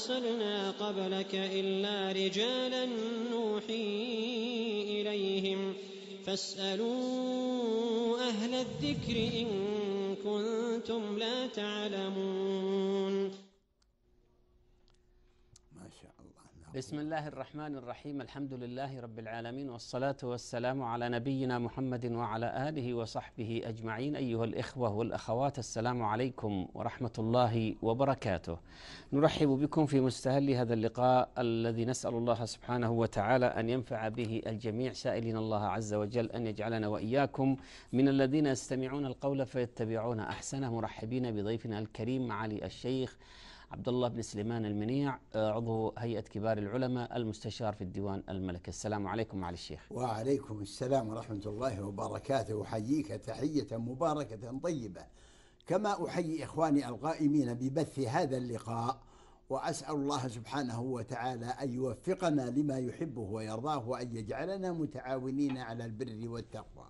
أرسلنا قبلك إلا رجالا نوحي إليهم فاسألوا أهل الذكر إن كنتم لا تعلمون بسم الله الرحمن الرحيم الحمد لله رب العالمين والصلاة والسلام على نبينا محمد وعلى آله وصحبه أجمعين أيها الإخوة والأخوات السلام عليكم ورحمة الله وبركاته نرحب بكم في مستهل هذا اللقاء الذي نسأل الله سبحانه وتعالى أن ينفع به الجميع سائلين الله عز وجل أن يجعلنا وإياكم من الذين يستمعون القول فيتبعون أحسنه مرحبين بضيفنا الكريم معالي الشيخ عبد الله بن سليمان المنيع آه، عضو هيئة كبار العلماء المستشار في الديوان الملكي السلام عليكم معالي الشيخ وعليكم السلام ورحمة الله وبركاته أحييك تحية مباركة طيبة كما أحيي إخواني القائمين ببث هذا اللقاء وأسأل الله سبحانه وتعالى أن يوفقنا لما يحبه ويرضاه وأن يجعلنا متعاونين على البر والتقوى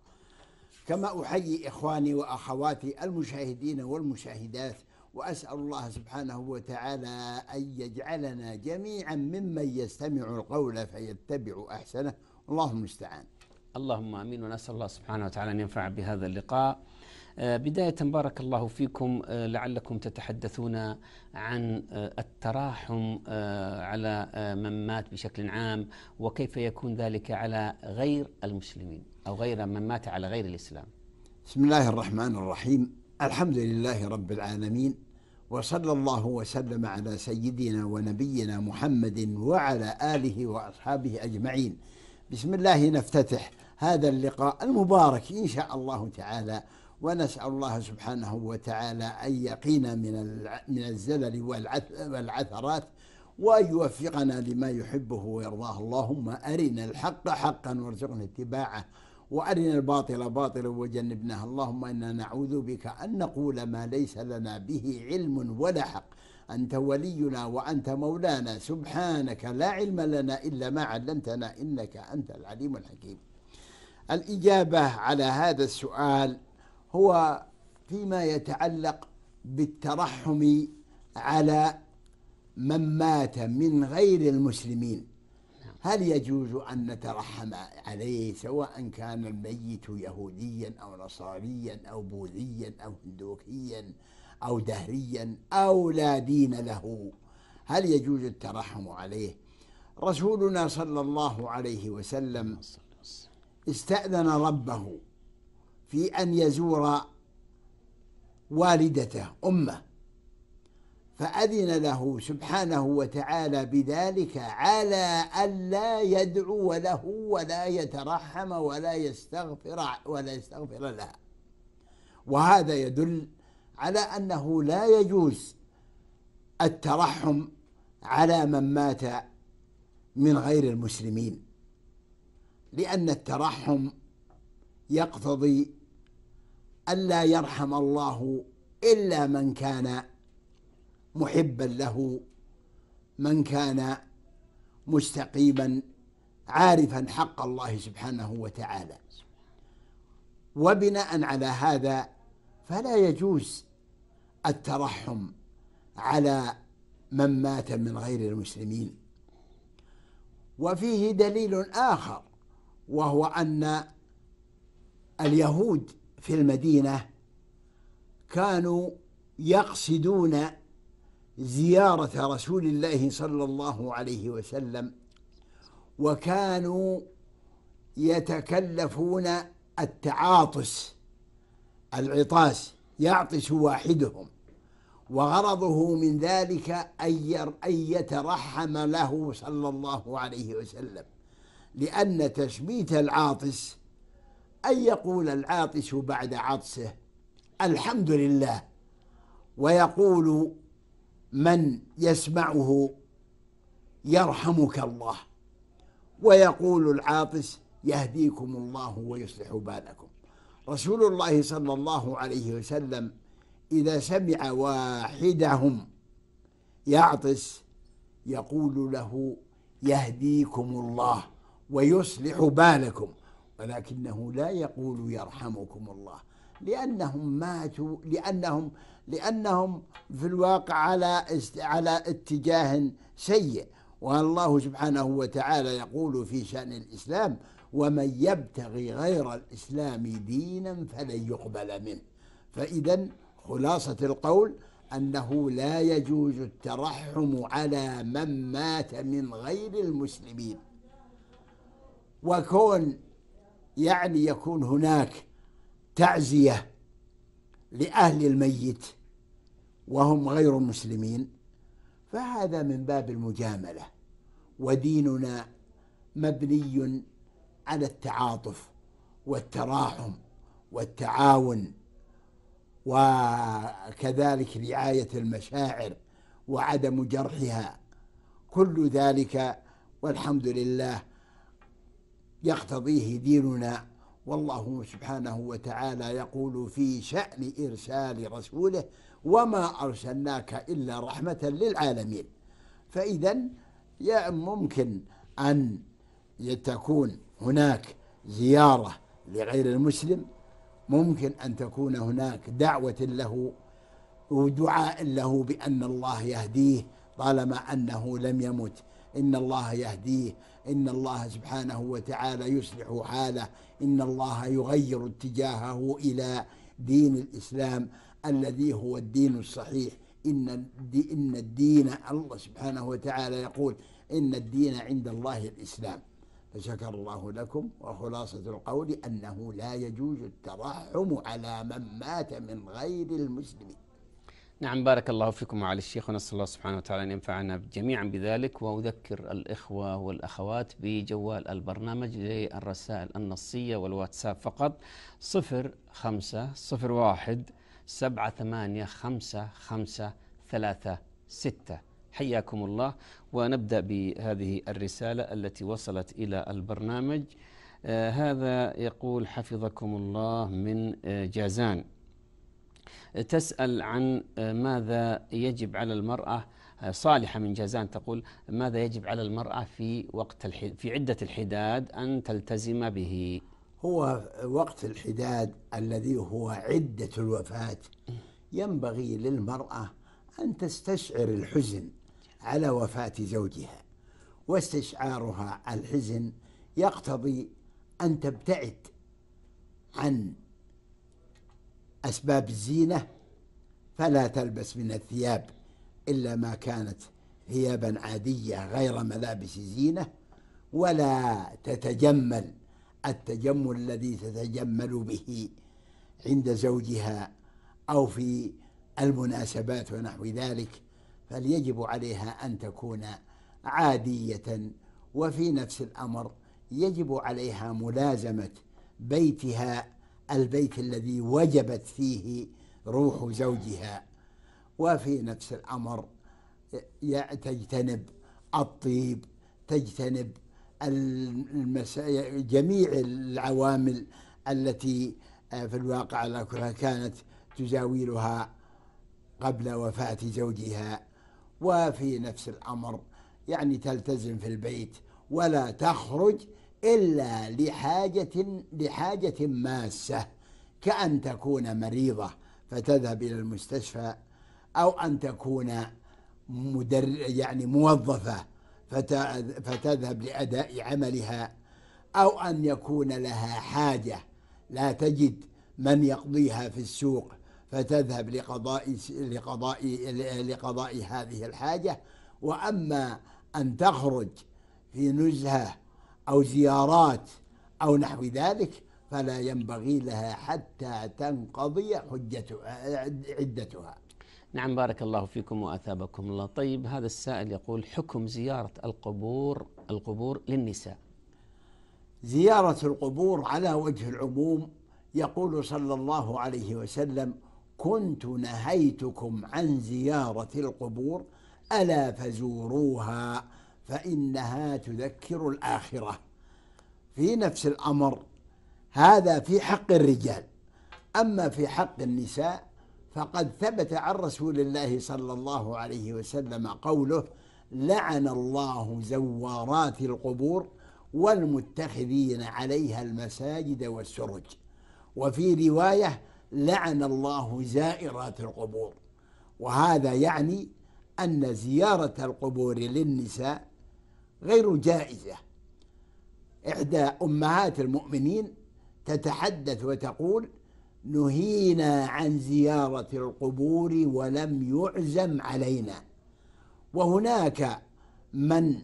كما أحيي إخواني وأخواتي المشاهدين والمشاهدات وأسأل الله سبحانه وتعالى أن يجعلنا جميعا ممن يستمع القول فيتبع أحسنه اللهم المستعان اللهم امين ونسال الله سبحانه وتعالى ان ينفع بهذا اللقاء. آه، بدايه بارك الله فيكم آه، لعلكم تتحدثون عن آه، التراحم على من مات بشكل عام وكيف يكون ذلك على غير المسلمين او غير من مات على غير الاسلام. بسم الله الرحمن الرحيم. الحمد لله رب العالمين وصلى الله وسلم على سيدنا ونبينا محمد وعلى آله وأصحابه أجمعين بسم الله نفتتح هذا اللقاء المبارك إن شاء الله تعالى ونسأل الله سبحانه وتعالى أن يقينا من من الزلل والعثرات وأن يوفقنا لما يحبه ويرضاه اللهم أرنا الحق حقا وارزقنا اتباعه وأرنا الباطل باطلا وجنبناه اللهم إنا نعوذ بك أن نقول ما ليس لنا به علم ولا حق أنت ولينا وأنت مولانا سبحانك لا علم لنا إلا ما علمتنا إنك أنت العليم الحكيم الإجابة على هذا السؤال هو فيما يتعلق بالترحم على من مات من غير المسلمين هل يجوز أن نترحم عليه سواء كان الميت يهوديا أو نصاريا أو بوذيا أو هندوكيا أو دهريا أو لا دين له هل يجوز الترحم عليه رسولنا صلى الله عليه وسلم استأذن ربه في أن يزور والدته أمه فأذن له سبحانه وتعالى بذلك على ألا يدعو له ولا يترحم ولا يستغفر ولا يستغفر لها وهذا يدل على أنه لا يجوز الترحم على من مات من غير المسلمين لأن الترحم يقتضي ألا يرحم الله إلا من كان محبا له من كان مستقيما عارفا حق الله سبحانه وتعالى وبناء على هذا فلا يجوز الترحم على من مات من غير المسلمين وفيه دليل آخر وهو أن اليهود في المدينة كانوا يقصدون زيارة رسول الله صلى الله عليه وسلم وكانوا يتكلفون التعاطس العطاس يعطس واحدهم وغرضه من ذلك أن يترحم له صلى الله عليه وسلم لأن تشبيت العاطس أن يقول العاطس بعد عطسه الحمد لله ويقول من يسمعه يرحمك الله ويقول العاطس يهديكم الله ويصلح بالكم رسول الله صلى الله عليه وسلم إذا سمع واحدهم يعطس يقول له يهديكم الله ويصلح بالكم ولكنه لا يقول يرحمكم الله لأنهم ماتوا لأنهم لأنهم في الواقع على على اتجاه سيء والله سبحانه وتعالى يقول في شأن الإسلام ومن يبتغي غير الإسلام دينا فلن يقبل منه فإذا خلاصة القول أنه لا يجوز الترحم على من مات من غير المسلمين وكون يعني يكون هناك تعزية لأهل الميت وهم غير مسلمين فهذا من باب المجاملة وديننا مبني على التعاطف والتراحم والتعاون وكذلك رعاية المشاعر وعدم جرحها كل ذلك والحمد لله يقتضيه ديننا والله سبحانه وتعالى يقول في شأن إرسال رسوله وما أرسلناك إلا رحمة للعالمين فإذا ممكن أن تكون هناك زيارة لغير المسلم ممكن أن تكون هناك دعوة له ودعاء له بأن الله يهديه طالما أنه لم يمت إن الله يهديه إن الله سبحانه وتعالى يصلح حاله إن الله يغير اتجاهه إلى دين الإسلام الذي هو الدين الصحيح إن إن الدين الله سبحانه وتعالى يقول إن الدين عند الله الإسلام فشكر الله لكم وخلاصة القول أنه لا يجوز الترحم على من مات من غير المسلمين نعم بارك الله فيكم معالي الشيخ ونسأل الله سبحانه وتعالى أن ينفعنا جميعا بذلك وأذكر الإخوة والأخوات بجوال البرنامج للرسائل النصية والواتساب فقط صفر خمسة صفر واحد سبعة ثمانية خمسة خمسة ثلاثة ستة حياكم الله ونبدأ بهذه الرسالة التي وصلت إلى البرنامج آه هذا يقول حفظكم الله من آه جازان تسأل عن آه، ماذا يجب على المرأة آه، صالحة من جازان تقول ماذا يجب على المرأة في وقت في عدة الحداد أن تلتزم به هو وقت الحداد الذي هو عدة الوفاة ينبغي للمرأة أن تستشعر الحزن على وفاة زوجها واستشعارها الحزن يقتضي أن تبتعد عن أسباب الزينة فلا تلبس من الثياب إلا ما كانت ثيابا عادية غير ملابس زينة ولا تتجمل التجمل الذي تتجمل به عند زوجها أو في المناسبات ونحو ذلك فليجب عليها أن تكون عادية وفي نفس الأمر يجب عليها ملازمة بيتها البيت الذي وجبت فيه روح زوجها وفي نفس الأمر تجتنب الطيب تجتنب جميع العوامل التي آه، في الواقع على كلها كانت تزاولها قبل وفاة زوجها وفي نفس الأمر يعني تلتزم في البيت ولا تخرج إلا لحاجة لحاجة ماسة كأن تكون مريضة فتذهب إلى المستشفى أو أن تكون مدر يعني موظفة فتذهب لأداء عملها أو أن يكون لها حاجة لا تجد من يقضيها في السوق فتذهب لقضاء لقضاء لقضاء هذه الحاجة وأما أن تخرج في نزهة أو زيارات أو نحو ذلك فلا ينبغي لها حتى تنقضي حجتها عدتها نعم بارك الله فيكم وأثابكم الله طيب هذا السائل يقول حكم زيارة القبور القبور للنساء زيارة القبور على وجه العموم يقول صلى الله عليه وسلم كنت نهيتكم عن زيارة القبور ألا فزوروها فإنها تذكر الآخرة في نفس الأمر هذا في حق الرجال أما في حق النساء فقد ثبت عن رسول الله صلى الله عليه وسلم قوله لعن الله زوارات القبور والمتخذين عليها المساجد والسرج وفي رواية لعن الله زائرات القبور وهذا يعني أن زيارة القبور للنساء غير جائزة إحدى أمهات المؤمنين تتحدث وتقول نهينا عن زيارة القبور ولم يعزم علينا وهناك من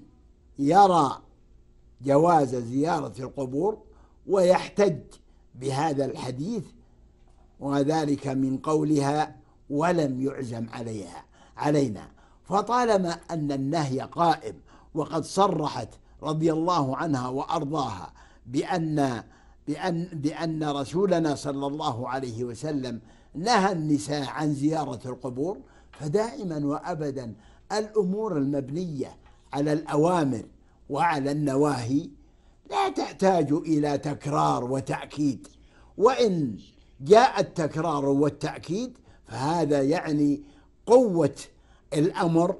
يرى جواز زيارة القبور ويحتج بهذا الحديث وذلك من قولها ولم يعزم عليها علينا فطالما أن النهي قائم وقد صرحت رضي الله عنها وأرضاها بأن بأن بأن رسولنا صلى الله عليه وسلم نهى النساء عن زيارة القبور فدائما وأبدا الأمور المبنية على الأوامر وعلى النواهي لا تحتاج إلى تكرار وتأكيد وإن جاء التكرار والتأكيد فهذا يعني قوة الأمر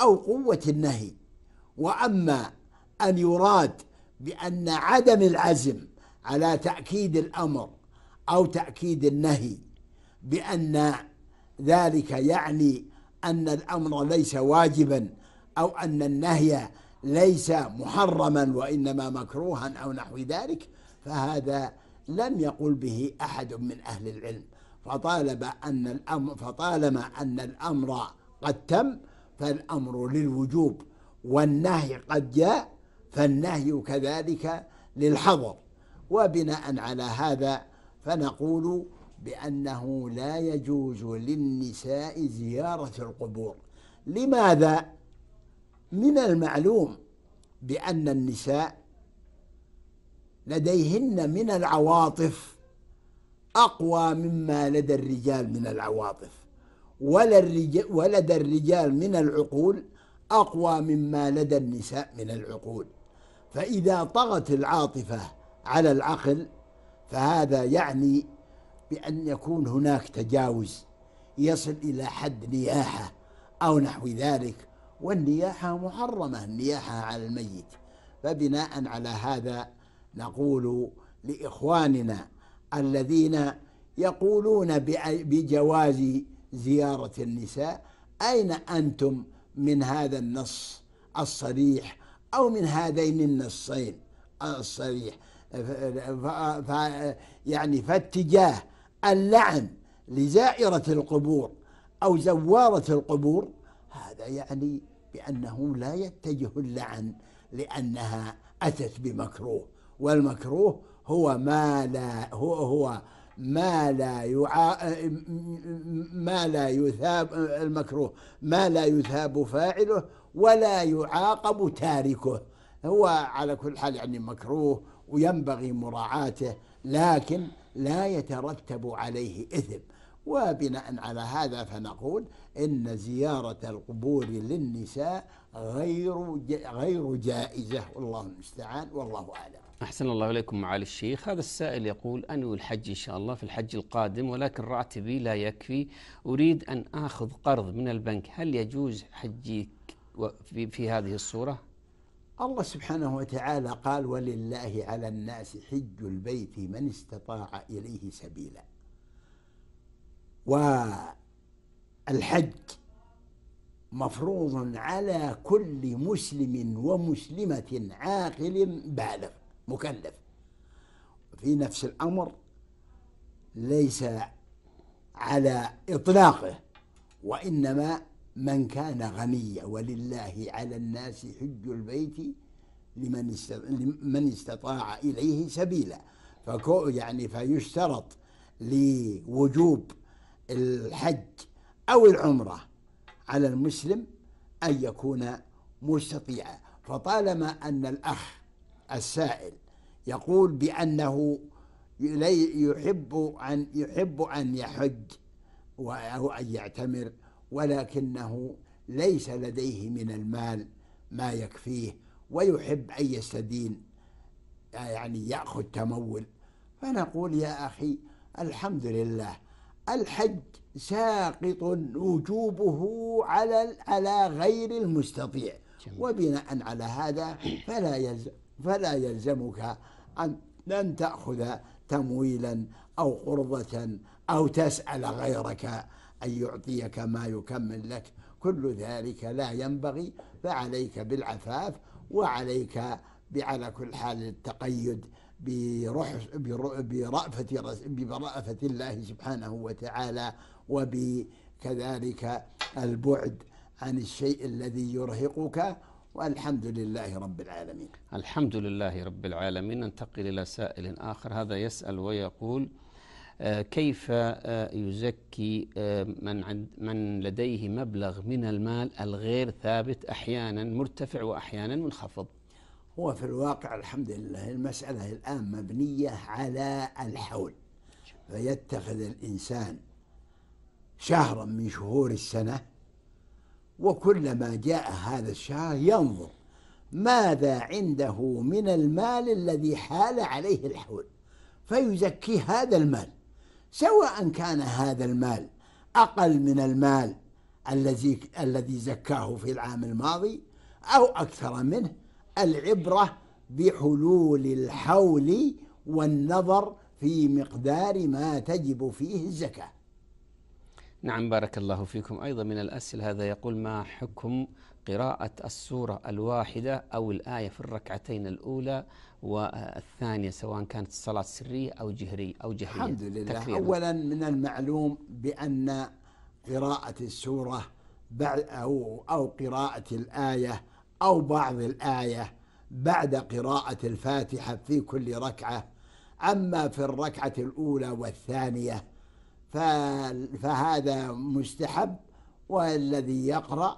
أو قوة النهي وأما أن يراد بأن عدم العزم على تأكيد الأمر أو تأكيد النهي بأن ذلك يعني أن الأمر ليس واجبا أو أن النهي ليس محرما وإنما مكروها أو نحو ذلك فهذا لم يقل به أحد من أهل العلم فطالب أن الأمر فطالما أن الأمر قد تم فالأمر للوجوب والنهي قد جاء فالنهي كذلك للحظر وبناء على هذا فنقول بأنه لا يجوز للنساء زيارة القبور لماذا؟ من المعلوم بأن النساء لديهن من العواطف أقوى مما لدى الرجال من العواطف ولدى الرجال من العقول أقوى مما لدى النساء من العقول فإذا طغت العاطفة على العقل فهذا يعني بأن يكون هناك تجاوز يصل إلى حد نياحة أو نحو ذلك والنياحة محرمة النياحة على الميت فبناء على هذا نقول لإخواننا الذين يقولون بجواز زيارة النساء أين أنتم؟ من هذا النص الصريح أو من هذين النصين الصريح يعني فاتجاه اللعن لزائرة القبور أو زوارة القبور هذا يعني بأنه لا يتجه اللعن لأنها أتت بمكروه والمكروه هو ما لا هو هو ما لا يعا ما لا يثاب المكروه ما لا يثاب فاعله ولا يعاقب تاركه هو على كل حال يعني مكروه وينبغي مراعاته لكن لا يترتب عليه إثم وبناء على هذا فنقول إن زيارة القبور للنساء غير غير جائزة والله المستعان والله أعلم أحسن الله إليكم معالي الشيخ هذا السائل يقول أنوي الحج إن شاء الله في الحج القادم ولكن راتبي لا يكفي أريد أن آخذ قرض من البنك هل يجوز حجي في, في هذه الصورة؟ الله سبحانه وتعالى قال ولله على الناس حج البيت من استطاع إليه سبيلا والحج مفروض على كل مسلم ومسلمة عاقل بالغ مكلف في نفس الأمر ليس على إطلاقه وإنما من كان غنيا ولله على الناس حج البيت لمن من استطاع إليه سبيلا فكو يعني فيشترط لوجوب الحج أو العمره على المسلم أن يكون مستطيعا فطالما أن الأخ السائل يقول بأنه يحب أن يحب أن يحج أو أن يعتمر ولكنه ليس لديه من المال ما يكفيه ويحب أن يستدين يعني يأخذ تمول فنقول يا أخي الحمد لله الحج ساقط وجوبه على على غير المستطيع وبناء على هذا فلا يلزم فلا يلزمك ان لن تاخذ تمويلا او قرضه او تسال غيرك ان يعطيك ما يكمل لك كل ذلك لا ينبغي فعليك بالعفاف وعليك على كل حال التقيد برأفة برأفة الله سبحانه وتعالى وبكذلك البعد عن الشيء الذي يرهقك والحمد لله رب العالمين الحمد لله رب العالمين ننتقل إلى سائل آخر هذا يسأل ويقول آه، كيف آه، يزكي آه، من عند من لديه مبلغ من المال الغير ثابت احيانا مرتفع واحيانا منخفض؟ هو في الواقع الحمد لله المساله الان مبنيه على الحول فيتخذ الانسان شهرا من شهور السنة وكلما جاء هذا الشهر ينظر ماذا عنده من المال الذي حال عليه الحول فيزكي هذا المال سواء كان هذا المال أقل من المال الذي الذي زكاه في العام الماضي أو أكثر منه العبرة بحلول الحول والنظر في مقدار ما تجب فيه الزكاه نعم بارك الله فيكم أيضا من الأسئلة هذا يقول ما حكم قراءة السورة الواحدة أو الآية في الركعتين الأولى والثانية سواء كانت الصلاة سرية أو جهرية أو جهرية الحمد لله أولا من المعلوم بأن قراءة السورة بعد أو أو قراءة الآية أو بعض الآية بعد قراءة الفاتحة في كل ركعة أما في الركعة الأولى والثانية فهذا مستحب والذي يقرأ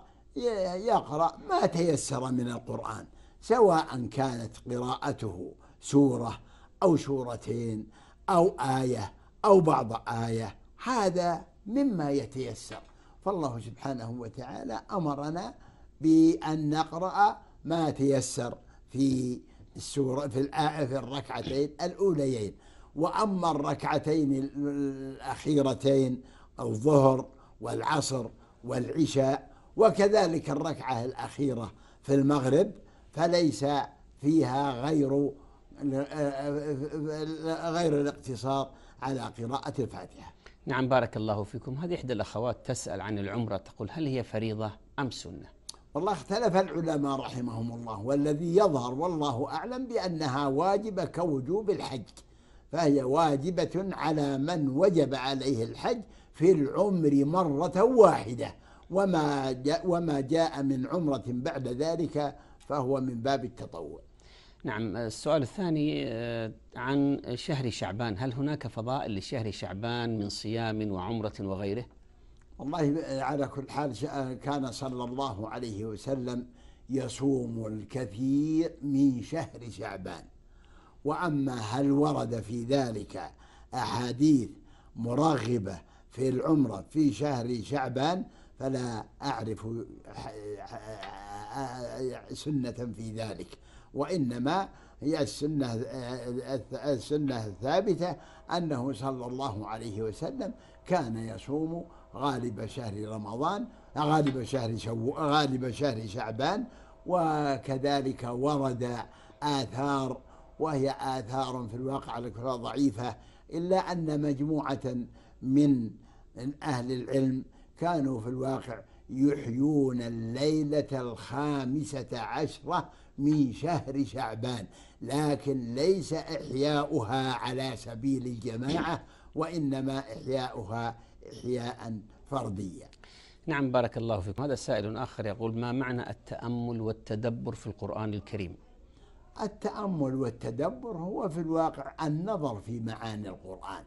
يقرأ ما تيسر من القرآن سواء كانت قراءته سورة أو سورتين أو آية أو بعض آية هذا مما يتيسر فالله سبحانه وتعالى أمرنا بأن نقرأ ما تيسر في السورة في الركعتين الأوليين وأما الركعتين الأخيرتين الظهر والعصر والعشاء وكذلك الركعة الأخيرة في المغرب فليس فيها غير غير الاقتصار على قراءة الفاتحة نعم بارك الله فيكم هذه إحدى الأخوات تسأل عن العمرة تقول هل هي فريضة أم سنة والله اختلف العلماء رحمهم الله والذي يظهر والله أعلم بأنها واجبة كوجوب الحج فهي واجبة على من وجب عليه الحج في العمر مرة واحدة وما جاء, وما جاء من عمرة بعد ذلك فهو من باب التطوع نعم السؤال الثاني آه، عن شهر شعبان هل هناك فضائل لشهر شعبان من صيام وعمرة وغيره والله آه، على كل حال آه، كان صلى الله عليه وسلم يصوم الكثير من شهر شعبان وأما هل ورد في ذلك أحاديث مرغبة في العمرة في شهر شعبان فلا أعرف سنة في ذلك وإنما هي السنة السنة الثابتة أنه صلى الله عليه وسلم كان يصوم غالب شهر رمضان غالب شهر شو غالب شهر شعبان وكذلك ورد آثار وهي آثار في الواقع على ضعيفة إلا أن مجموعة من أهل العلم كانوا في الواقع يحيون الليلة الخامسة عشرة من شهر شعبان لكن ليس إحياؤها على سبيل الجماعة وإنما إحياؤها إحياء فرديا نعم بارك الله فيكم هذا سائل آخر يقول ما معنى التأمل والتدبر في القرآن الكريم التأمل والتدبر هو في الواقع النظر في معاني القرآن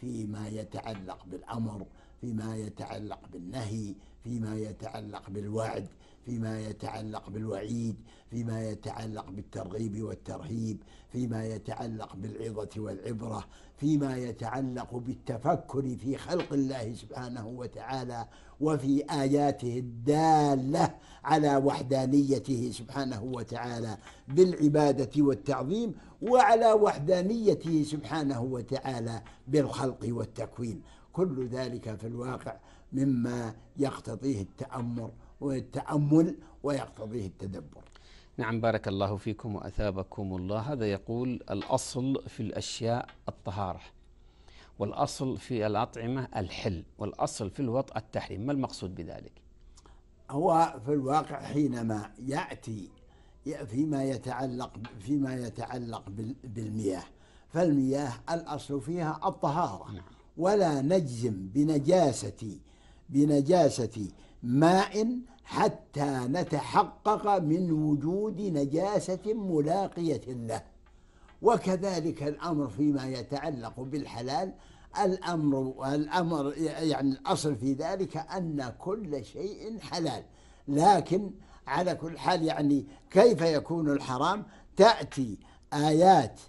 فيما يتعلق بالأمر فيما يتعلق بالنهي فيما يتعلق بالوعد فيما يتعلق بالوعيد فيما يتعلق بالترغيب والترهيب فيما يتعلق بالعظة والعبرة فيما يتعلق بالتفكر في خلق الله سبحانه وتعالى وفي آياته الدالة على وحدانيته سبحانه وتعالى بالعبادة والتعظيم وعلى وحدانيته سبحانه وتعالى بالخلق والتكوين كل ذلك في الواقع مما يقتضيه التأمر والتأمل ويقتضيه التدبر نعم بارك الله فيكم وأثابكم الله هذا يقول الأصل في الأشياء الطهارة والأصل في الأطعمة الحل والأصل في الوطء التحريم ما المقصود بذلك هو في الواقع حينما يأتي فيما يتعلق فيما يتعلق بالمياه فالمياه الأصل فيها الطهارة نعم. ولا نجزم بنجاسة بنجاسة ماء حتى نتحقق من وجود نجاسة ملاقية له وكذلك الأمر فيما يتعلق بالحلال الأمر الأمر يعني الأصل في ذلك أن كل شيء حلال لكن على كل حال يعني كيف يكون الحرام تأتي آيات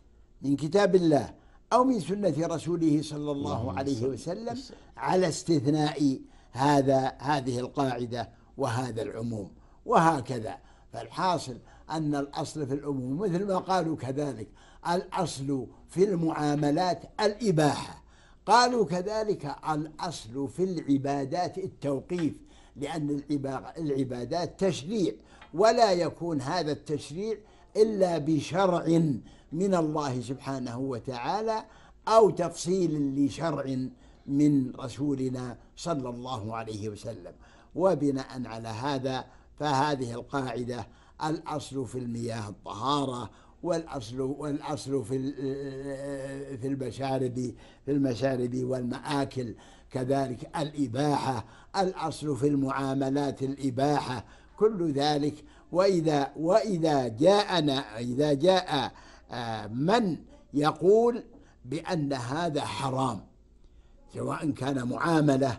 من كتاب الله أو من سنة رسوله صلى الله عليه وسلم على استثناء هذا هذه القاعدة وهذا العموم وهكذا فالحاصل أن الأصل في العموم مثل ما قالوا كذلك الأصل في المعاملات الإباحة قالوا كذلك الأصل في العبادات التوقيف لأن العبادات تشريع ولا يكون هذا التشريع إلا بشرع من الله سبحانه وتعالى أو تفصيل لشرع من رسولنا صلى الله عليه وسلم وبناء على هذا فهذه القاعدة الأصل في المياه الطهارة والأصل والأصل في في المشارب في المشارب والمآكل كذلك الإباحة الأصل في المعاملات الإباحة كل ذلك وإذا وإذا جاءنا إذا جاء آه، من يقول بأن هذا حرام سواء كان معاملة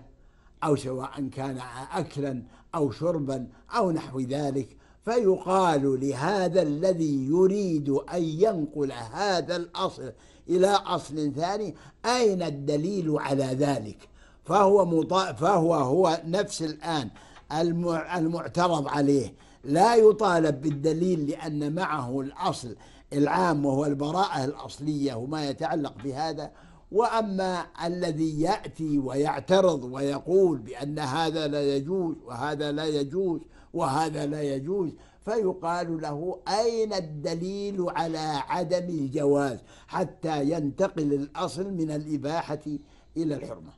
أو سواء كان أكلا أو شربا أو نحو ذلك فيقال لهذا الذي يريد أن ينقل هذا الأصل إلى أصل ثاني أين الدليل على ذلك فهو, مطا... فهو هو نفس الآن المعترض عليه لا يطالب بالدليل لأن معه الأصل العام وهو البراءة الأصلية وما يتعلق بهذا وأما الذي يأتي ويعترض ويقول بأن هذا لا يجوز وهذا لا يجوز وهذا لا يجوز فيقال له أين الدليل على عدم الجواز حتى ينتقل الأصل من الإباحة إلى الحرمة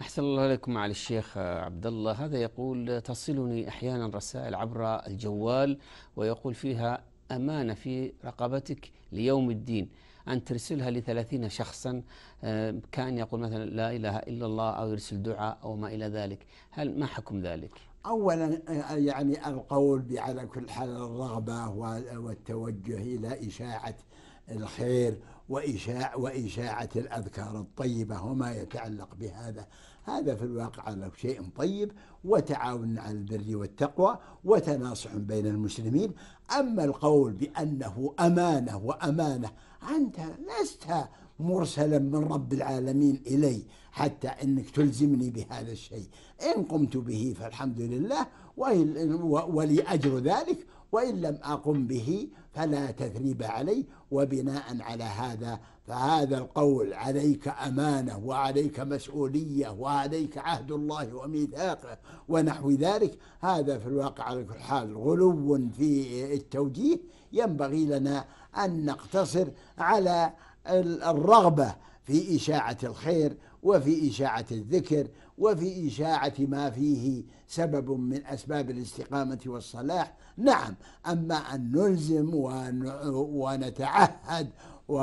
أحسن الله لكم معالي الشيخ عبد الله هذا يقول تصلني أحيانا رسائل عبر الجوال ويقول فيها أمانة في رقبتك ليوم الدين أن ترسلها لثلاثين شخصا آه، كان يقول مثلا لا إله إلا الله أو يرسل دعاء أو ما إلى ذلك هل ما حكم ذلك؟ أولا آه، يعني القول على كل حال الرغبة والتوجه إلى إشاعة الخير وإشاعة, وإشاعة الأذكار الطيبة وما يتعلق بهذا هذا في الواقع له شيء طيب وتعاون على البر والتقوى وتناصح بين المسلمين أما القول بأنه أمانة وأمانة أنت لست مرسلا من رب العالمين إلي حتى أنك تلزمني بهذا الشيء إن قمت به فالحمد لله ولي أجر ذلك وإن لم أقم به فلا تثريب علي وبناء على هذا فهذا القول عليك أمانة وعليك مسؤولية وعليك عهد الله وميثاقه ونحو ذلك هذا في الواقع على كل حال غلو في التوجيه ينبغي لنا أن نقتصر على الرغبة في إشاعة الخير وفي إشاعة الذكر وفي إشاعة ما فيه سبب من أسباب الاستقامة والصلاح نعم أما أن نلزم ونتعهد و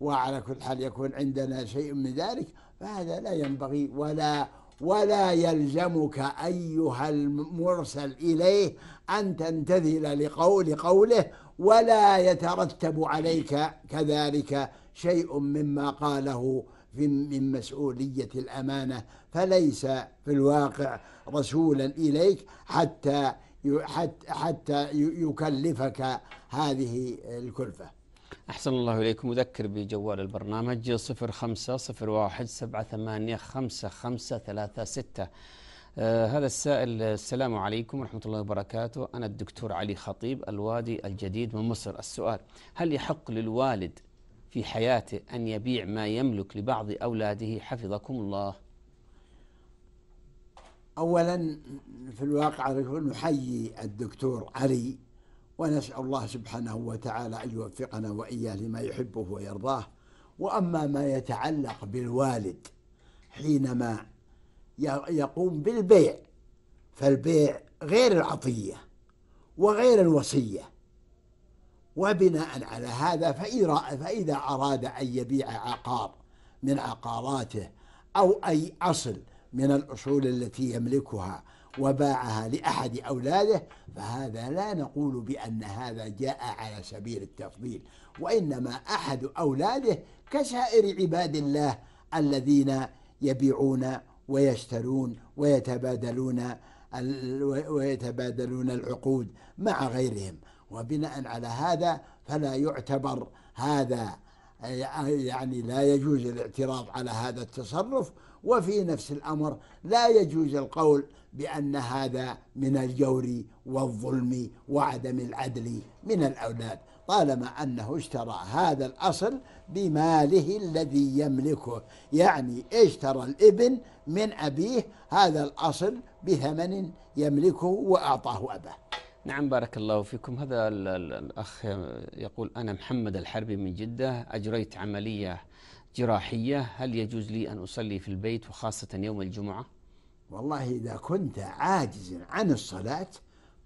وعلى كل حال يكون عندنا شيء من ذلك فهذا لا ينبغي ولا ولا يلزمك أيها المرسل إليه أن تنتذل لقول قوله ولا يترتب عليك كذلك شيء مما قاله من مسؤولية الأمانة فليس في الواقع رسولا إليك حتى حتى يكلفك هذه الكلفة أحسن الله إليكم أذكر بجوال البرنامج 0501 78 55 آه هذا السائل السلام عليكم ورحمة الله وبركاته أنا الدكتور علي خطيب الوادي الجديد من مصر السؤال هل يحق للوالد في حياته أن يبيع ما يملك لبعض أولاده حفظكم الله أولا في الواقع نحيي الدكتور علي ونسأل الله سبحانه وتعالى أن يوفقنا وإياه لما يحبه ويرضاه وأما ما يتعلق بالوالد حينما يقوم بالبيع فالبيع غير العطية وغير الوصية وبناء على هذا فإذا أراد أن يبيع عقار من عقاراته أو أي أصل من الأصول التي يملكها وباعها لأحد أولاده فهذا لا نقول بأن هذا جاء على سبيل التفضيل وإنما أحد أولاده كسائر عباد الله الذين يبيعون ويشترون ويتبادلون ويتبادلون العقود مع غيرهم وبناء على هذا فلا يعتبر هذا يعني لا يجوز الاعتراض على هذا التصرف وفي نفس الامر لا يجوز القول بان هذا من الجور والظلم وعدم العدل من الاولاد طالما أنه اشترى هذا الأصل بماله الذي يملكه يعني اشترى الابن من أبيه هذا الأصل بثمن يملكه وأعطاه أباه نعم بارك الله فيكم هذا الأخ يقول أنا محمد الحربي من جدة أجريت عملية جراحية هل يجوز لي أن أصلي في البيت وخاصة يوم الجمعة؟ والله إذا كنت عاجزا عن الصلاة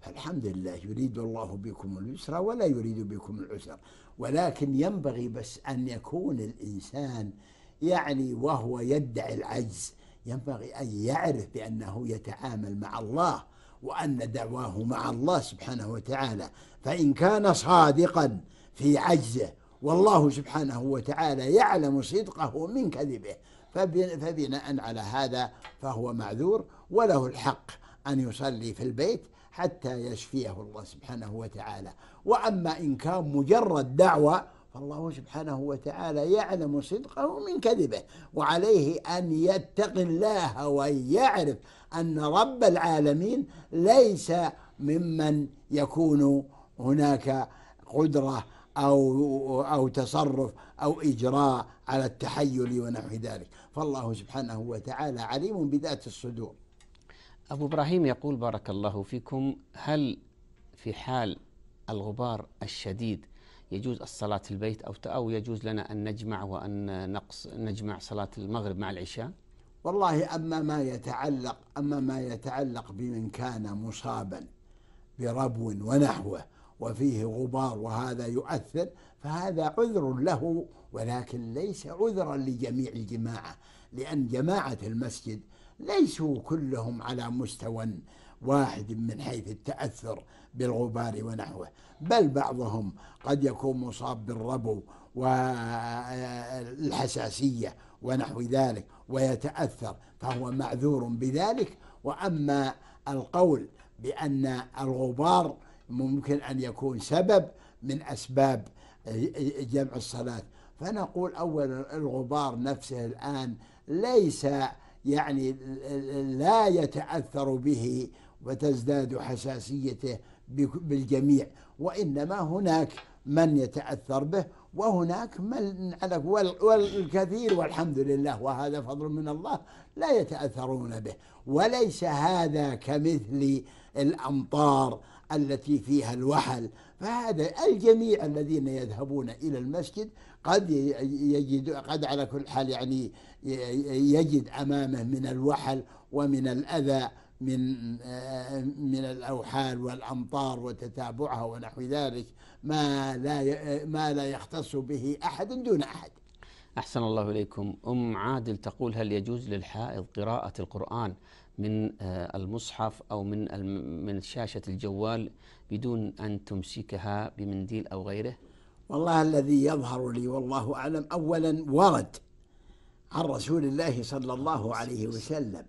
فالحمد لله يريد الله بكم اليسر ولا يريد بكم العسر ولكن ينبغي بس أن يكون الإنسان يعني وهو يدعي العجز ينبغي أن يعرف بأنه يتعامل مع الله وأن دعواه مع الله سبحانه وتعالى فإن كان صادقا في عجزه والله سبحانه وتعالى يعلم صدقه من كذبه فبناء على هذا فهو معذور وله الحق أن يصلي في البيت حتى يشفيه الله سبحانه وتعالى وأما إن كان مجرد دعوة فالله سبحانه وتعالى يعلم صدقه من كذبه وعليه أن يتقي الله وأن يعرف أن رب العالمين ليس ممن يكون هناك قدرة أو أو تصرف أو إجراء على التحيل ونحو ذلك فالله سبحانه وتعالى عليم بذات الصدور أبو إبراهيم يقول بارك الله فيكم هل في حال الغبار الشديد يجوز الصلاة في البيت أو أو يجوز لنا أن نجمع وأن نقص نجمع صلاة المغرب مع العشاء؟ والله أما ما يتعلق أما ما يتعلق بمن كان مصابا بربو ونحوه وفيه غبار وهذا يؤثر فهذا عذر له ولكن ليس عذرا لجميع الجماعة لأن جماعة المسجد ليسوا كلهم على مستوى واحد من حيث التأثر بالغبار ونحوه بل بعضهم قد يكون مصاب بالربو والحساسية ونحو ذلك ويتأثر فهو معذور بذلك وأما القول بأن الغبار ممكن أن يكون سبب من أسباب جمع الصلاة فنقول أولا الغبار نفسه الآن ليس يعني لا يتأثر به وتزداد حساسيته بالجميع وإنما هناك من يتأثر به وهناك من والكثير والحمد لله وهذا فضل من الله لا يتأثرون به وليس هذا كمثل الأمطار التي فيها الوحل فهذا الجميع الذين يذهبون إلى المسجد قد يجد قد على كل حال يعني يجد امامه من الوحل ومن الاذى من آه، من الاوحال والامطار وتتابعها ونحو ذلك ما لا ما لا يختص به احد دون احد. احسن الله اليكم، ام عادل تقول هل يجوز للحائض قراءه القران من آه، المصحف او من من شاشه الجوال بدون ان تمسكها بمنديل او غيره؟ والله الذي يظهر لي والله أعلم أولا ورد عن رسول الله صلى الله عليه وسلم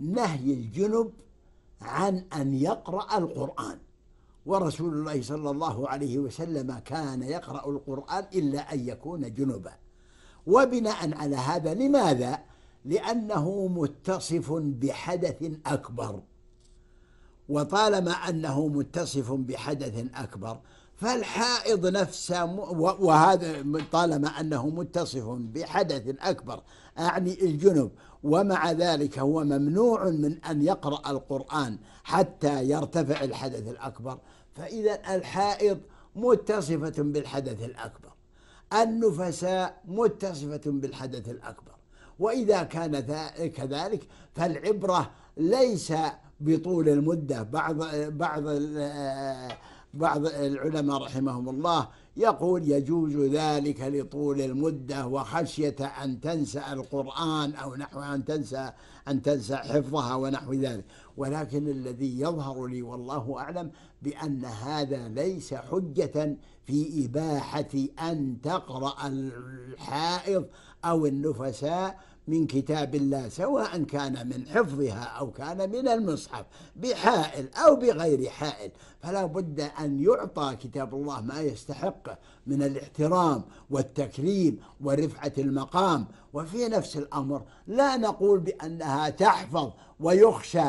نهي الجنب عن أن يقرأ القرآن ورسول الله صلى الله عليه وسلم كان يقرأ القرآن إلا أن يكون جنبا وبناء على هذا لماذا؟ لأنه متصف بحدث أكبر وطالما أنه متصف بحدث أكبر فالحائض نفسه وهذا طالما أنه متصف بحدث أكبر أعني الجنب ومع ذلك هو ممنوع من أن يقرأ القرآن حتى يرتفع الحدث الأكبر فإذا الحائض متصفة بالحدث الأكبر النفساء متصفة بالحدث الأكبر وإذا كان كذلك فالعبرة ليس بطول المدة بعض بعض بعض العلماء رحمهم الله يقول يجوز ذلك لطول المدة وخشية أن تنسى القرآن أو نحو أن تنسى أن تنسى حفظها ونحو ذلك ولكن الذي يظهر لي والله أعلم بأن هذا ليس حجة في إباحة أن تقرأ الحائض أو النفساء من كتاب الله سواء كان من حفظها أو كان من المصحف بحائل أو بغير حائل فلا بد أن يعطى كتاب الله ما يستحقه من الاحترام والتكريم ورفعة المقام وفي نفس الأمر لا نقول بأنها تحفظ ويخشى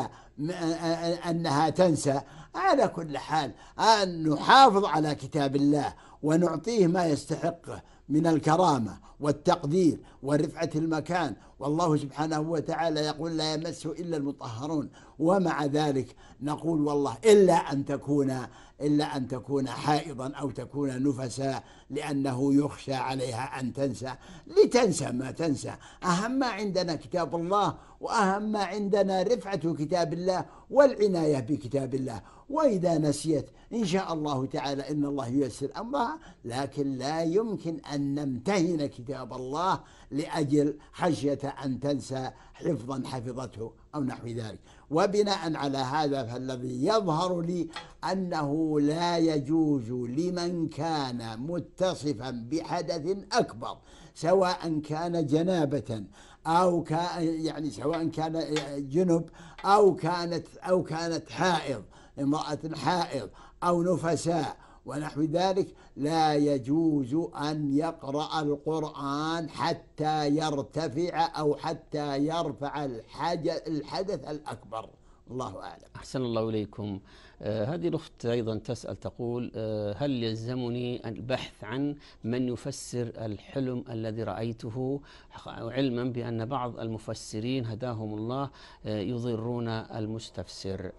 أنها تنسى على كل حال أن نحافظ على كتاب الله ونعطيه ما يستحقه من الكرامة والتقدير ورفعة المكان والله سبحانه وتعالى يقول لا يمسه إلا المطهرون ومع ذلك نقول والله إلا أن تكون إلا أن تكون حائضا أو تكون نفسا لأنه يخشى عليها أن تنسى لتنسى ما تنسى أهم ما عندنا كتاب الله وأهم ما عندنا رفعة كتاب الله والعناية بكتاب الله وإذا نسيت إن شاء الله تعالى إن الله ييسر أمرها لكن لا يمكن أن نمتهن كتاب الله لأجل خشية أن تنسى حفظا حفظته أو نحو ذلك وبناء على هذا فالذي يظهر لي أنه لا يجوز لمن كان متصفا بحدث أكبر سواء كان جنابة أو كان يعني سواء كان جنب أو كانت أو كانت حائض امرأة حائض أو نفساء ونحو ذلك لا يجوز أن يقرأ القرآن حتى يرتفع أو حتى يرفع الحدث الأكبر الله أعلم أحسن الله إليكم آه هذه الأخت أيضا تسأل تقول آه هل يلزمني البحث عن من يفسر الحلم الذي رأيته علما بأن بعض المفسرين هداهم الله آه يضرون المستفسر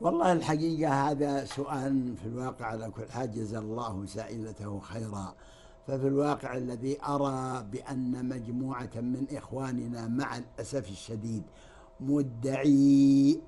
والله الحقيقة هذا سؤال في الواقع على كل حال جزا الله سائلته خيرا ففي الواقع الذي أرى بأن مجموعة من إخواننا مع الأسف الشديد مدعي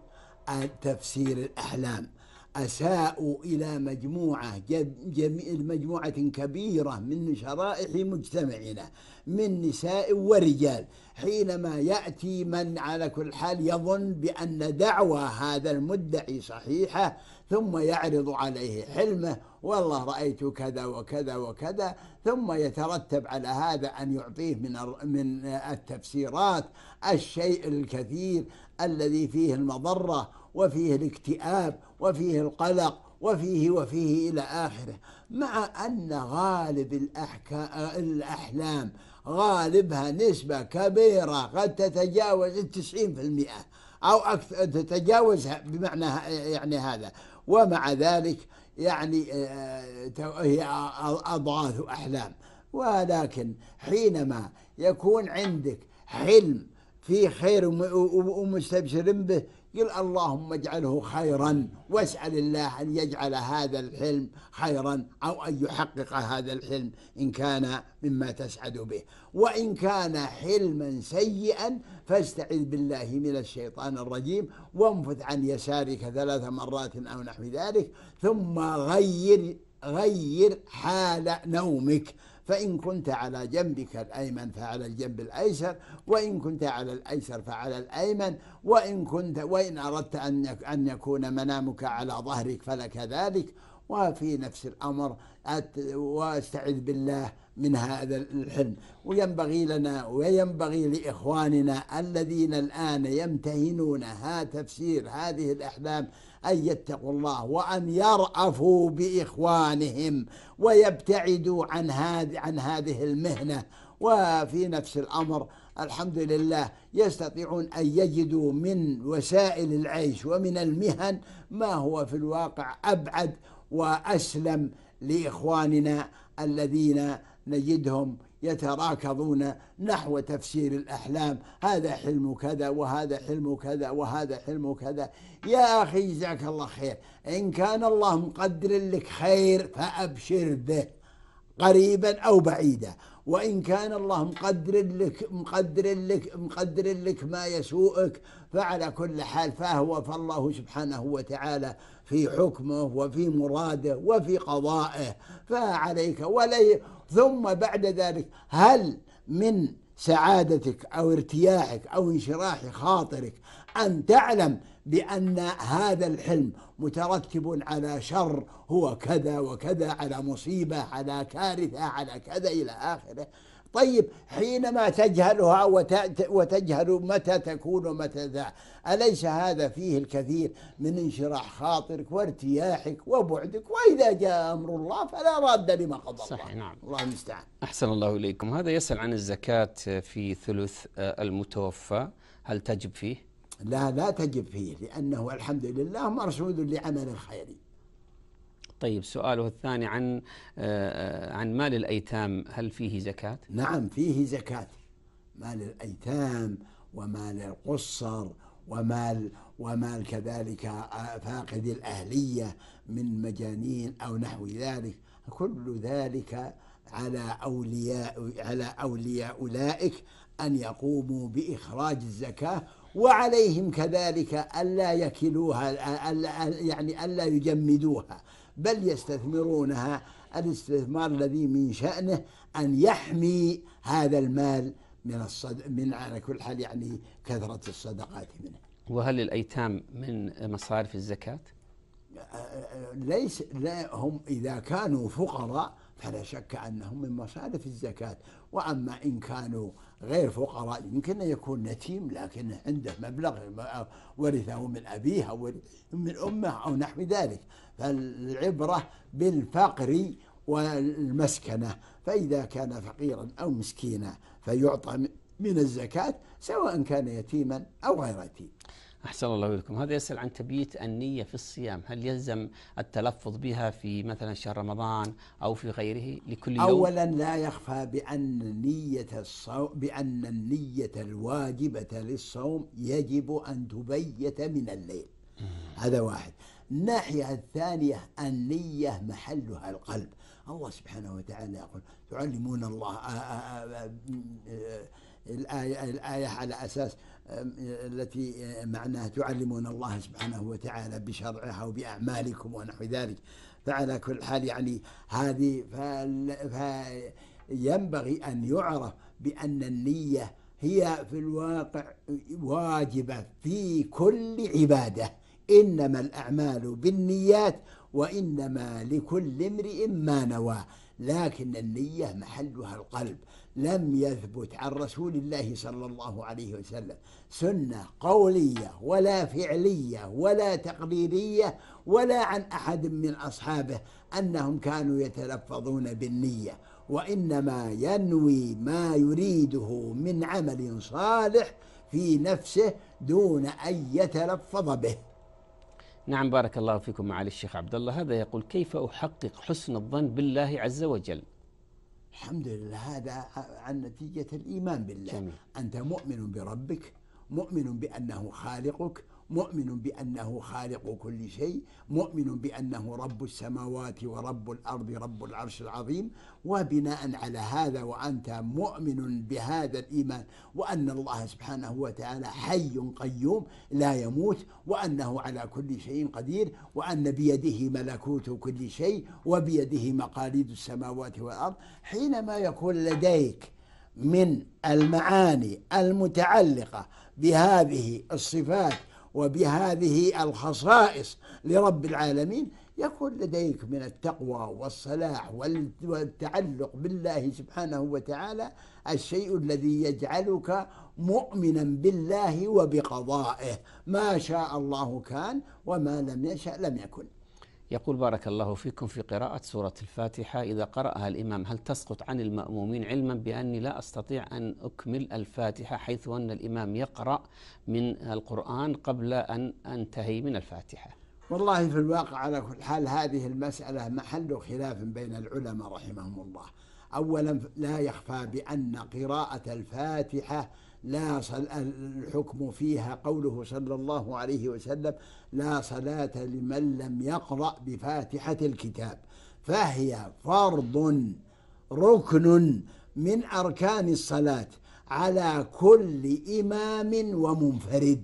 تفسير الأحلام أساءوا إلى مجموعة جميل مجموعة كبيرة من شرائح مجتمعنا من نساء ورجال حينما يأتي من على كل حال يظن بأن دعوى هذا المدعي صحيحة ثم يعرض عليه حلمه والله رأيت كذا وكذا وكذا ثم يترتب على هذا أن يعطيه من من التفسيرات الشيء الكثير الذي فيه المضرة وفيه الاكتئاب وفيه القلق وفيه وفيه إلى آخره مع أن غالب الأحلام غالبها نسبة كبيرة قد تتجاوز التسعين في المئة أو أكثر تتجاوزها بمعنى يعني هذا ومع ذلك يعني آه، هي أضغاث أحلام ولكن حينما يكون عندك حلم في خير ومستبشر به قل اللهم اجعله خيرا واسأل الله أن يجعل هذا الحلم خيرا أو أن يحقق هذا الحلم إن كان مما تسعد به وإن كان حلما سيئا فاستعذ بالله من الشيطان الرجيم وانفث عن يسارك ثلاث مرات أو نحو ذلك ثم غير غير حال نومك فإن كنت على جنبك الأيمن فعلى الجنب الأيسر وإن كنت على الأيسر فعلى الأيمن وإن كنت وإن أردت أن أن يكون منامك على ظهرك فلك ذلك وفي نفس الأمر واستعذ بالله من هذا الحلم وينبغي لنا وينبغي لإخواننا الذين الآن يمتهنون ها تفسير هذه الأحلام أن يتقوا الله وأن يرأفوا بإخوانهم ويبتعدوا عن هذه عن هذه المهنة وفي نفس الأمر الحمد لله يستطيعون أن يجدوا من وسائل العيش ومن المهن ما هو في الواقع أبعد وأسلم لإخواننا الذين نجدهم يتراكضون نحو تفسير الأحلام هذا حلم كذا وهذا حلم كذا وهذا حلم كذا يا أخي جزاك الله خير إن كان الله مقدر لك خير فأبشر به قريبا أو بعيدا وإن كان الله مقدر لك مقدر لك مقدر لك ما يسوءك فعلى كل حال فهو فالله سبحانه وتعالى في حكمه وفي مراده وفي قضائه فعليك ولي ثم بعد ذلك هل من سعادتك أو ارتياحك أو انشراح خاطرك أن تعلم بأن هذا الحلم مترتب على شر هو كذا وكذا على مصيبة على كارثة على كذا إلى آخره طيب حينما تجهلها وتجهل متى تكون ومتى ذا أليس هذا فيه الكثير من انشراح خاطرك وارتياحك وبعدك وإذا جاء أمر الله فلا راد لما قضى الله صحيح نعم الله المستعان أحسن الله إليكم هذا يسأل عن الزكاة في ثلث آه، المتوفى هل تجب فيه؟ لا لا تجب فيه لأنه الحمد لله مرصود لعمل خيري طيب سؤاله الثاني عن آه، آه، عن مال الأيتام هل فيه زكاة؟ نعم فيه زكاة مال الأيتام ومال القصر ومال ومال كذلك آه، فاقد الأهلية من مجانين أو نحو ذلك كل ذلك على أولياء على أولياء أولئك أن يقوموا بإخراج الزكاة وعليهم كذلك ألا يكلوها يعني ألا يجمدوها بل يستثمرونها الاستثمار الذي من شأنه أن يحمي هذا المال من الصد من على كل حال يعني كثرة الصدقات منه. وهل الأيتام من مصارف الزكاة؟ ليس لا هم إذا كانوا فقراء فلا شك أنهم من مصارف الزكاة وأما إن كانوا غير فقراء يمكن أن يكون يتيم لكن عنده مبلغ ورثه من أبيه أو من أمه أو نحو ذلك فالعبرة بالفقر والمسكنة فإذا كان فقيرا أو مسكينا فيعطى من الزكاة سواء كان يتيما أو غير يتيم أحسن الله إليكم هذا يسأل عن تبييت النية في الصيام هل يلزم التلفظ بها في مثلا شهر رمضان أو في غيره لكل يوم أولا لا يخفى بأن نية الصوم بأن النية الواجبة للصوم يجب أن تبيت من الليل هذا واحد الناحية الثانية النية محلها القلب الله سبحانه وتعالى يقول تعلمون الله آه، آه، آه، الآية, الآية على أساس التي معناها تعلمون الله سبحانه وتعالى بشرعها وبأعمالكم ونحو ذلك فعلى كل حال يعني هذه فينبغي أن يعرف بأن النية هي في الواقع واجبة في كل عباده إنما الأعمال بالنيات وإنما لكل امرئ ما نوى لكن النية محلها القلب لم يثبت عن رسول الله صلى الله عليه وسلم سنة قولية ولا فعلية ولا تقريرية ولا عن أحد من أصحابه أنهم كانوا يتلفظون بالنية وإنما ينوي ما يريده من عمل صالح في نفسه دون أن يتلفظ به نعم بارك الله فيكم معالي الشيخ عبد الله هذا يقول كيف أحقق حسن الظن بالله عز وجل الحمد لله هذا عن نتيجة الإيمان بالله جميل. أنت مؤمن بربك مؤمن بأنه خالقك مؤمن بأنه خالق كل شيء مؤمن بأنه رب السماوات ورب الأرض رب العرش العظيم وبناء على هذا وأنت مؤمن بهذا الإيمان وأن الله سبحانه وتعالى حي قيوم لا يموت وأنه على كل شيء قدير وأن بيده ملكوت كل شيء وبيده مقاليد السماوات والأرض حينما يكون لديك من المعاني المتعلقة بهذه الصفات وبهذه الخصائص لرب العالمين يكون لديك من التقوى والصلاح والتعلق بالله سبحانه وتعالى الشيء الذي يجعلك مؤمنا بالله وبقضائه ما شاء الله كان وما لم يشأ لم يكن يقول بارك الله فيكم في قراءة سورة الفاتحة إذا قرأها الإمام هل تسقط عن المأمومين علما بأني لا أستطيع أن أكمل الفاتحة حيث أن الإمام يقرأ من القرآن قبل أن أنتهي من الفاتحة والله في الواقع على كل حال هذه المسألة محل خلاف بين العلماء رحمهم الله أولا لا يخفى بأن قراءة الفاتحة لا الحكم فيها قوله صلى الله عليه وسلم لا صلاة لمن لم يقرأ بفاتحة الكتاب فهي فرض ركن من أركان الصلاة على كل إمام ومنفرد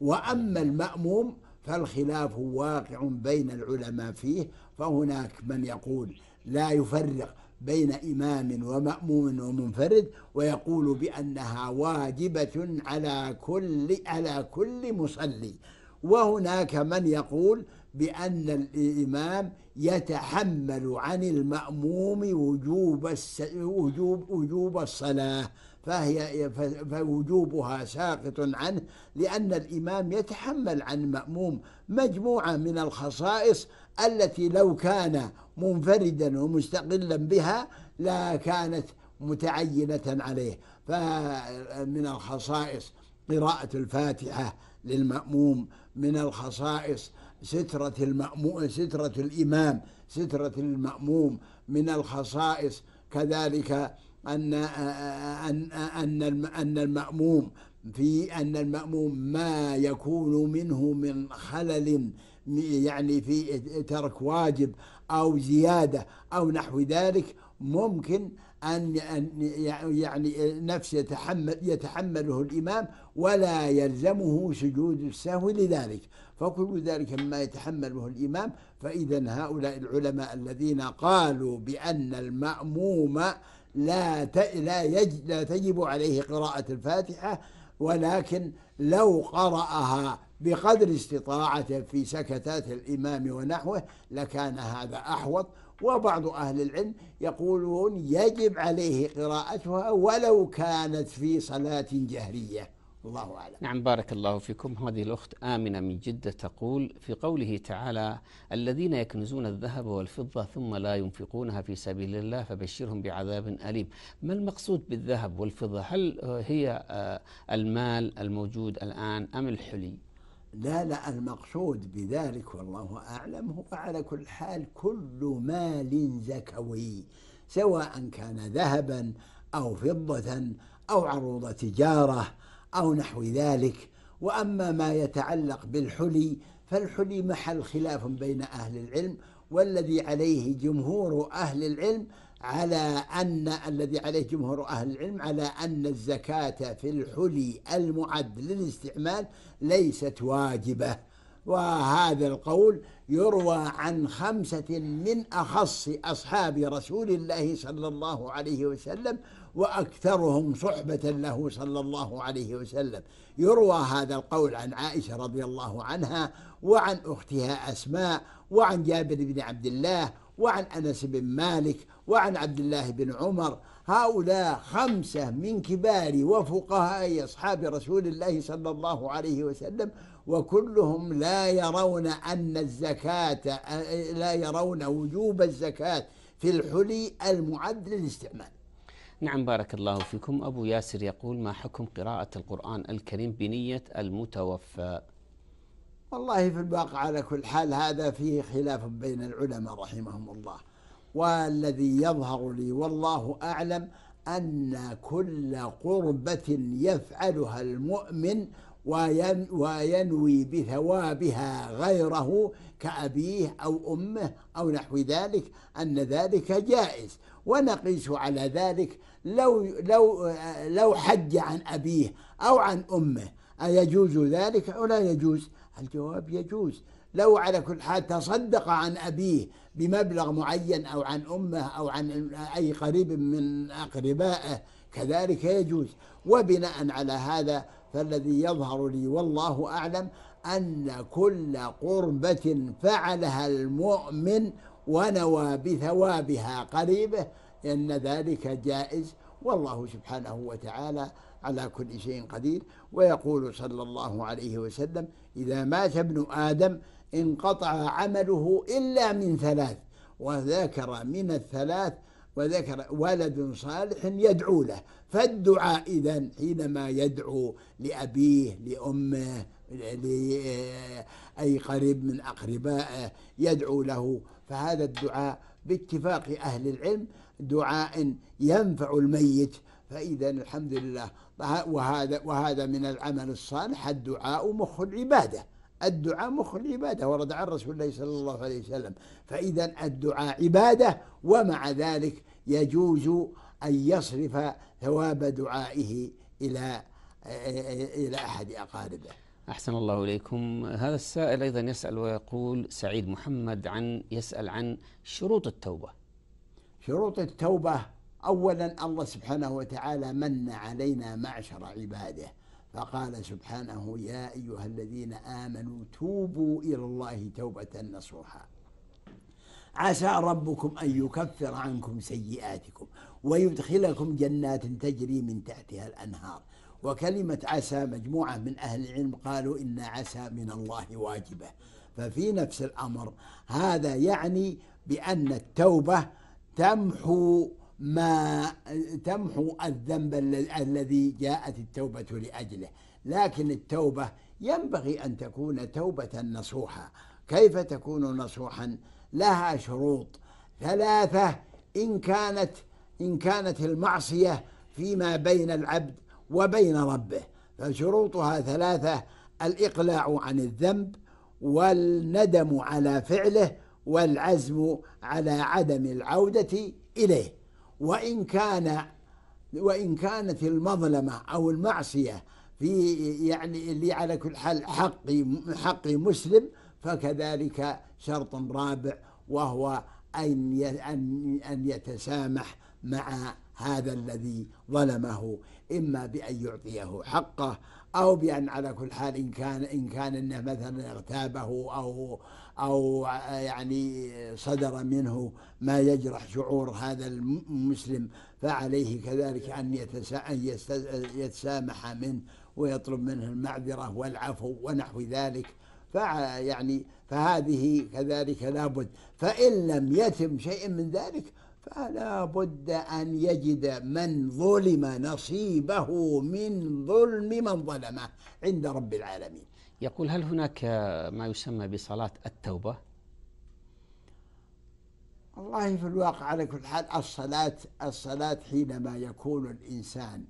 وأما المأموم فالخلاف واقع بين العلماء فيه فهناك من يقول لا يفرق بين إمام ومأموم ومنفرد ويقول بأنها واجبة على كل على كل مصلي وهناك من يقول بأن الإمام يتحمل عن المأموم وجوب الس... وجوب وجوب الصلاة فهي فوجوبها ساقط عنه لأن الإمام يتحمل عن مأموم مجموعة من الخصائص التي لو كان منفردا ومستقلا بها لا كانت متعينة عليه فمن الخصائص قراءة الفاتحة للمأموم من الخصائص سترة المأموم سترة الإمام سترة المأموم من الخصائص كذلك أن أن أن أن المأموم في أن المأموم ما يكون منه من خلل يعني في ترك واجب أو زيادة أو نحو ذلك ممكن أن يعني, يعني نفس يتحمل يتحمله الإمام ولا يلزمه سجود السهو لذلك فكل ذلك مما يتحمله الإمام فإذا هؤلاء العلماء الذين قالوا بأن المأموم لا لا, لا تجب عليه قراءة الفاتحة ولكن لو قرأها بقدر استطاعته في سكتات الإمام ونحوه لكان هذا أحوط وبعض أهل العلم يقولون يجب عليه قراءتها ولو كانت في صلاة جهرية الله أعلم نعم بارك الله فيكم هذه الأخت آمنة من جدة تقول في قوله تعالى الذين يكنزون الذهب والفضة ثم لا ينفقونها في سبيل الله فبشرهم بعذاب أليم ما المقصود بالذهب والفضة هل هي آه، المال الموجود الآن أم الحلي لا لا المقصود بذلك والله أعلم هو على كل حال كل مال زكوي سواء كان ذهبا أو فضة أو عروض تجارة أو نحو ذلك وأما ما يتعلق بالحلي فالحلي محل خلاف بين أهل العلم والذي عليه جمهور أهل العلم على أن الذي عليه جمهور أهل العلم على أن الزكاة في الحلي المعد للاستعمال ليست واجبة وهذا القول يروى عن خمسة من أخص أصحاب رسول الله صلى الله عليه وسلم وأكثرهم صحبة له صلى الله عليه وسلم يروى هذا القول عن عائشة رضي الله عنها وعن أختها أسماء وعن جابر بن عبد الله وعن أنس بن مالك وعن عبد الله بن عمر هؤلاء خمسة من كبار وفقهاء أصحاب رسول الله صلى الله عليه وسلم وكلهم لا يرون أن الزكاة لا يرون وجوب الزكاة في الحلي المعد للاستعمال نعم بارك الله فيكم أبو ياسر يقول ما حكم قراءة القرآن الكريم بنية المتوفى والله في الواقع على كل حال هذا فيه خلاف بين العلماء رحمهم الله والذي يظهر لي والله أعلم أن كل قربة يفعلها المؤمن وينوي بثوابها غيره كأبيه أو أمه أو نحو ذلك أن ذلك جائز ونقيس على ذلك لو لو لو حج عن أبيه أو عن أمه أيجوز ذلك أو لا يجوز؟ الجواب يجوز لو على كل حال تصدق عن أبيه بمبلغ معين أو عن أمه أو عن أي قريب من أقربائه كذلك يجوز وبناء على هذا فالذي يظهر لي والله أعلم أن كل قربة فعلها المؤمن ونوى بثوابها قريبه إن ذلك جائز والله سبحانه وتعالى على كل شيء قدير ويقول صلى الله عليه وسلم إذا مات ابن آدم انقطع عمله إلا من ثلاث وذكر من الثلاث وذكر ولد صالح يدعو له فالدعاء إذا حينما يدعو لأبيه لأمه لأي قريب من أقربائه يدعو له فهذا الدعاء باتفاق أهل العلم دعاء ينفع الميت فإذا الحمد لله وهذا وهذا من العمل الصالح الدعاء مخ العبادة الدعاء مخ العبادة ورد عن رسول الله صلى الله عليه وسلم فإذا الدعاء عبادة ومع ذلك يجوز أن يصرف ثواب دعائه إلى إلى أحد أقاربه أحسن الله إليكم هذا السائل أيضا يسأل ويقول سعيد محمد عن يسأل عن شروط التوبة شروط التوبة أولا الله سبحانه وتعالى من علينا معشر عباده فقال سبحانه يا أيها الذين آمنوا توبوا إلى الله توبة نصوحا عسى ربكم أن يكفر عنكم سيئاتكم ويدخلكم جنات تجري من تحتها الأنهار وكلمة عسى مجموعة من أهل العلم قالوا إن عسى من الله واجبة ففي نفس الأمر هذا يعني بأن التوبة تمحو ما تمحو الذنب الذي جاءت التوبة لأجله لكن التوبة ينبغي أن تكون توبة نصوحة كيف تكون نصوحا لها شروط ثلاثة إن كانت إن كانت المعصية فيما بين العبد وبين ربه فشروطها ثلاثة الإقلاع عن الذنب والندم على فعله والعزم على عدم العودة إليه وإن كان وإن كانت المظلمة أو المعصية في يعني اللي على كل حال حق حق مسلم فكذلك شرط رابع وهو أن أن يتسامح مع هذا الذي ظلمه إما بأن يعطيه حقه أو بأن على كل حال إن كان إن كان أنه مثلا اغتابه أو أو يعني صدر منه ما يجرح شعور هذا المسلم فعليه كذلك أن يتسامح منه ويطلب منه المعذرة والعفو ونحو ذلك يعني فهذه كذلك لابد فإن لم يتم شيء من ذلك فلا بد أن يجد من ظلم نصيبه من ظلم من ظلمه عند رب العالمين يقول هل هناك ما يسمى بصلاة التوبة والله في الواقع على كل حال الصلاة الصلاة حينما يكون الإنسان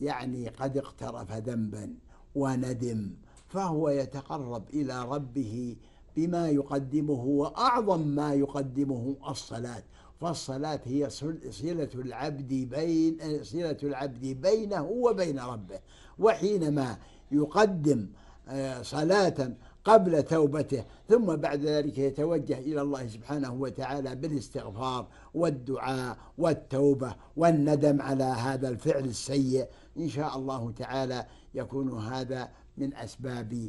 يعني قد اقترف ذنبا وندم فهو يتقرب إلى ربه بما يقدمه وأعظم ما يقدمه الصلاة فالصلاة هي صلة العبد بين صلة العبد بينه وبين ربه وحينما يقدم آه، صلاة قبل توبته ثم بعد ذلك يتوجه إلى الله سبحانه وتعالى بالاستغفار والدعاء والتوبة والندم على هذا الفعل السيء إن شاء الله تعالى يكون هذا من أسباب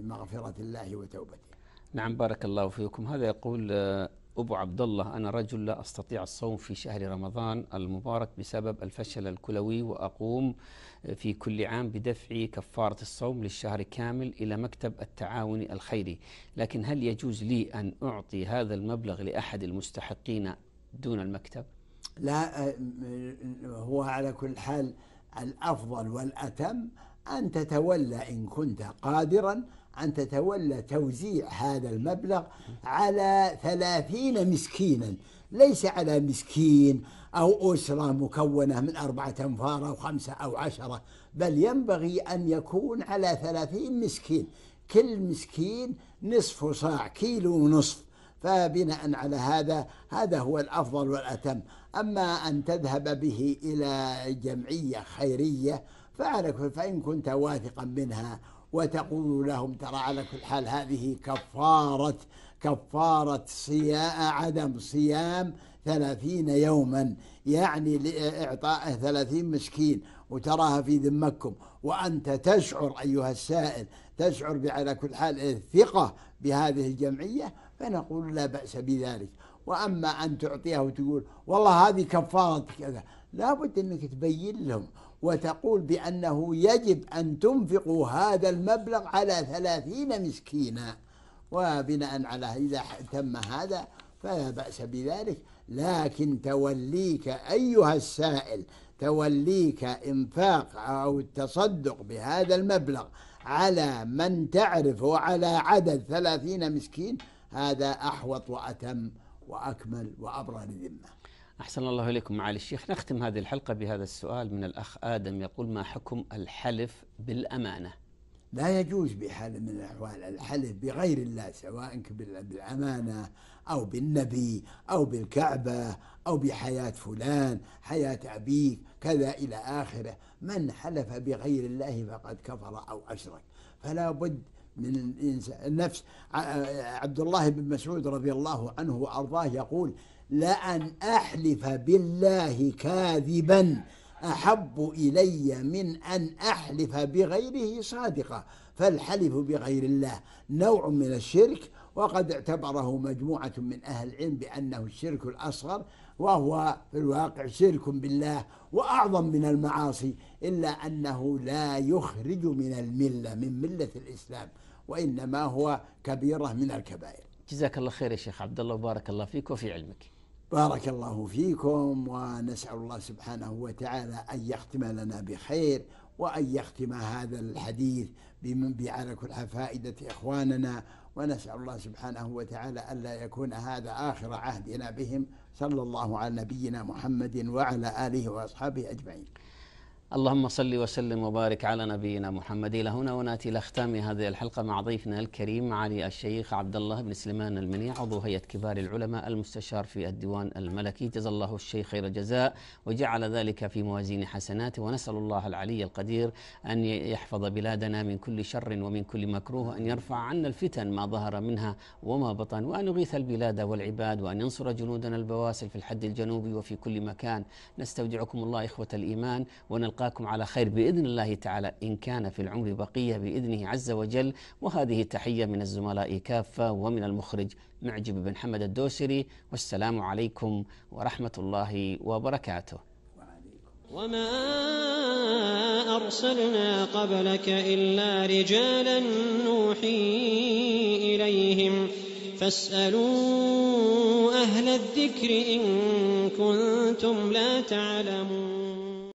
مغفرة الله وتوبته نعم بارك الله فيكم هذا يقول آه، أبو عبد الله أنا رجل لا أستطيع الصوم في شهر رمضان المبارك بسبب الفشل الكلوي وأقوم في كل عام بدفع كفارة الصوم للشهر كامل إلى مكتب التعاون الخيري لكن هل يجوز لي أن أعطي هذا المبلغ لأحد المستحقين دون المكتب؟ لا هو على كل حال الأفضل والأتم أن تتولى إن كنت قادرا أن تتولى توزيع هذا المبلغ على ثلاثين مسكينا ليس على مسكين أو أسرة مكونة من أربعة أنفار أو خمسة أو عشرة بل ينبغي أن يكون على ثلاثين مسكين كل مسكين نصف صاع كيلو ونصف فبناء على هذا هذا هو الأفضل والأتم أما أن تذهب به إلى جمعية خيرية فعلك فإن كنت واثقا منها وتقول لهم ترى على كل حال هذه كفارة كفارة صيام عدم صيام ثلاثين يوما يعني لإعطاء ثلاثين مسكين وتراها في ذمكم وأنت تشعر أيها السائل تشعر على كل حال الثقة بهذه الجمعية فنقول لا بأس بذلك وأما أن تعطيها وتقول والله هذه كفارة كذا لابد أنك تبين لهم وتقول بأنه يجب أن تنفقوا هذا المبلغ على ثلاثين مسكينا وبناء على إذا تم هذا فلا بأس بذلك لكن توليك أيها السائل توليك إنفاق أو التصدق بهذا المبلغ على من تعرف وعلى عدد ثلاثين مسكين هذا أحوط وأتم وأكمل وأبرى للذمة أحسن الله إليكم معالي الشيخ نختم هذه الحلقة بهذا السؤال من الأخ آدم يقول ما حكم الحلف بالأمانة لا يجوز بحال من الأحوال الحلف بغير الله سواء بالأمانة أو بالنبي أو بالكعبة أو بحياة فلان حياة أبيك كذا إلى آخره من حلف بغير الله فقد كفر أو أشرك فلا بد من النفس عبد الله بن مسعود رضي الله عنه وأرضاه يقول لأن أحلف بالله كاذبا أحب إلي من أن أحلف بغيره صادقا فالحلف بغير الله نوع من الشرك وقد اعتبره مجموعة من أهل العلم بأنه الشرك الأصغر وهو في الواقع شرك بالله وأعظم من المعاصي إلا أنه لا يخرج من الملة من ملة الإسلام وإنما هو كبيرة من الكبائر جزاك الله خير يا شيخ عبد الله وبارك الله فيك وفي علمك بارك الله فيكم ونسأل الله سبحانه وتعالى أن يختم لنا بخير وأن يختم هذا الحديث بمن على كل فائدة إخواننا ونسأل الله سبحانه وتعالى ألا يكون هذا آخر عهدنا بهم صلى الله على نبينا محمد وعلى آله وأصحابه أجمعين اللهم صل وسلم وبارك على نبينا محمد الى هنا وناتي الى ختام هذه الحلقه مع ضيفنا الكريم علي الشيخ عبد الله بن سليمان المنيع عضو هيئه كبار العلماء المستشار في الديوان الملكي جزا الله الشيخ خير الجزاء وجعل ذلك في موازين حسناته ونسال الله العلي القدير ان يحفظ بلادنا من كل شر ومن كل مكروه ان يرفع عنا الفتن ما ظهر منها وما بطن وان يغيث البلاد والعباد وان ينصر جنودنا البواسل في الحد الجنوبي وفي كل مكان نستودعكم الله اخوه الايمان ونلقى نلقاكم على خير باذن الله تعالى ان كان في العمر بقيه باذنه عز وجل وهذه تحيه من الزملاء كافه ومن المخرج معجب بن حمد الدوسري والسلام عليكم ورحمه الله وبركاته. وما أرسلنا قبلك إلا رجالا نوحي إليهم فاسألوا أهل الذكر إن كنتم لا تعلمون